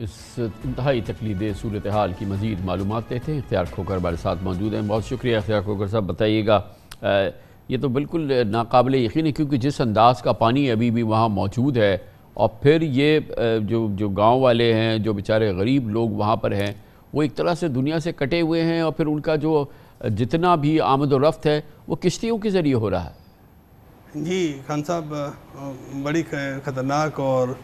इस इंतहाई तकलीद सूरत हाल की मज़ीद मालूम देते हैं इख्तियार खोकर हमारे साथ मौजूद हैं बहुत शुक्रिया इख्तियार खोकर साहब बताइएगा ये तो बिल्कुल नाकबिल यकीन है क्योंकि जिस अंदाज का पानी अभी भी वहाँ मौजूद है और फिर ये जो जो गांव वाले हैं जो बेचारे गरीब लोग वहाँ पर हैं वो एक तरह से दुनिया से कटे हुए हैं और फिर उनका जो जितना भी आमद रफ्त है वो किश्तियों के ज़रिए हो रहा है जी खान साहब बड़ी ख़तरनाक और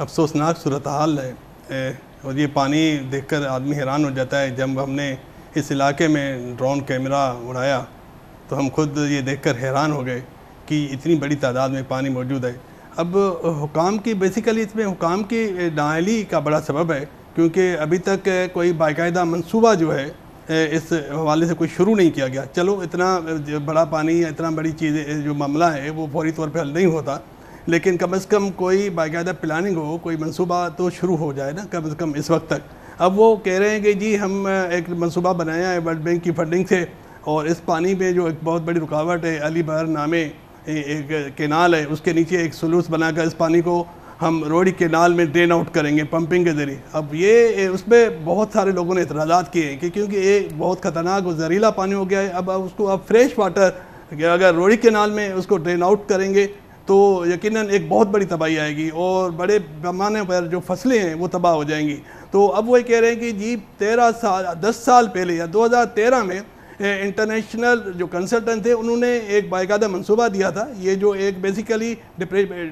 अफसोसनाक सूरत हाल है और ये पानी देखकर आदमी हैरान हो जाता है जब हमने इस इलाके में ड्रोन कैमरा उड़ाया तो हम खुद ये देखकर हैरान हो गए कि इतनी बड़ी तादाद में पानी मौजूद है अब हुकाम की बेसिकली इसमें हुकाम की नाहली का बड़ा सबब है क्योंकि अभी तक कोई बाकायदा मंसूबा जो है इस हवाले से कोई शुरू नहीं किया गया चलो इतना बड़ा पानी इतना बड़ी चीज़ जो मामला है वो फौरी तौर पर हल नहीं होता लेकिन कम अज़ कम कोई बाकायदा प्लानिंग हो कोई मनसूबा तो शुरू हो जाए ना कम अज़ कम इस वक्त तक अब वो कह रहे हैं कि जी हम एक मनसूबा बनाया है वर्ल्ड बैंक की फंडिंग से और इस पानी में जो एक बहुत बड़ी रुकावट है अली बहर नामे एक केनाल है उसके नीचे एक सलूस बनाकर इस पानी को हम रोड़ी केनाल में ड्रेन आउट करेंगे पंपिंग के ज़रिए अब ये उसमें बहुत सारे लोगों ने इतराज़ा किए हैं कि क्योंकि ये बहुत ख़तरनाक और जहरीला पानी हो गया है अब उसको अब फ्रेश वाटर अगर रोड़ी केनाल में उसको ड्रेन आउट करेंगे तो यकीनन एक बहुत बड़ी तबाही आएगी और बड़े पैमाने पर जो फसलें हैं वो तबाह हो जाएंगी तो अब वो कह रहे हैं कि जी तेरह साल दस साल पहले या 2013 में इंटरनेशनल जो कंसल्टेंट थे उन्होंने एक बायदा मंसूबा दिया था ये जो एक बेसिकली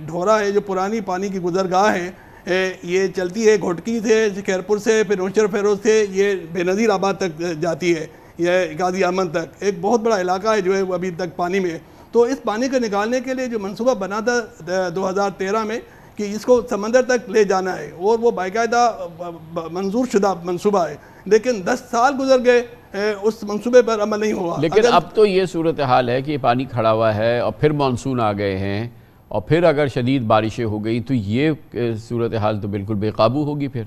ढोरा है जो पुरानी पानी की गुजरगाह है ये चलती है घोटकी से खैरपुर से फिर नौशर फेरोज से ये बेनज़ीर आबाद तक जाती है यह गाजी अमन तक एक बहुत बड़ा इलाका है जो है अभी तक पानी में तो इस पानी को निकालने के लिए जो मनसूबा बना था दो में कि इसको समंदर तक ले जाना है और वो बाकायदा मंजूर शुदा मनसूबा है लेकिन 10 साल गुजर गए उस मनसूबे पर अमल नहीं हुआ लेकिन अब तो ये सूरत हाल है कि पानी खड़ा हुआ है और फिर मानसून आ गए हैं और फिर अगर शदीद बारिशें हो गई तो ये सूरत हाल तो बिल्कुल बेकाबू होगी फिर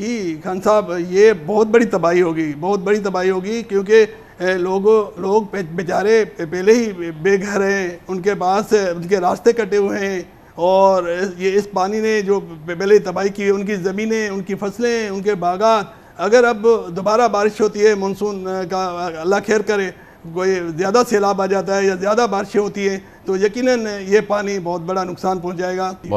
जी खान साहब ये बहुत बड़ी तबाही होगी बहुत बड़ी तबाही होगी क्योंकि लोगों लोग बेचारे पहले ही बेघर हैं उनके पास उनके रास्ते कटे हुए हैं और ये इस पानी ने जो पहले तबाही की उनकी ज़मीनें उनकी फसलें उनके बागात अगर अब दोबारा बारिश होती है मानसून का अल्लाह खैर करे कोई ज़्यादा सैलाब आ जाता है या ज़्यादा बारिशें होती हैं तो यकीनन ये पानी बहुत बड़ा नुकसान पहुँचाएगा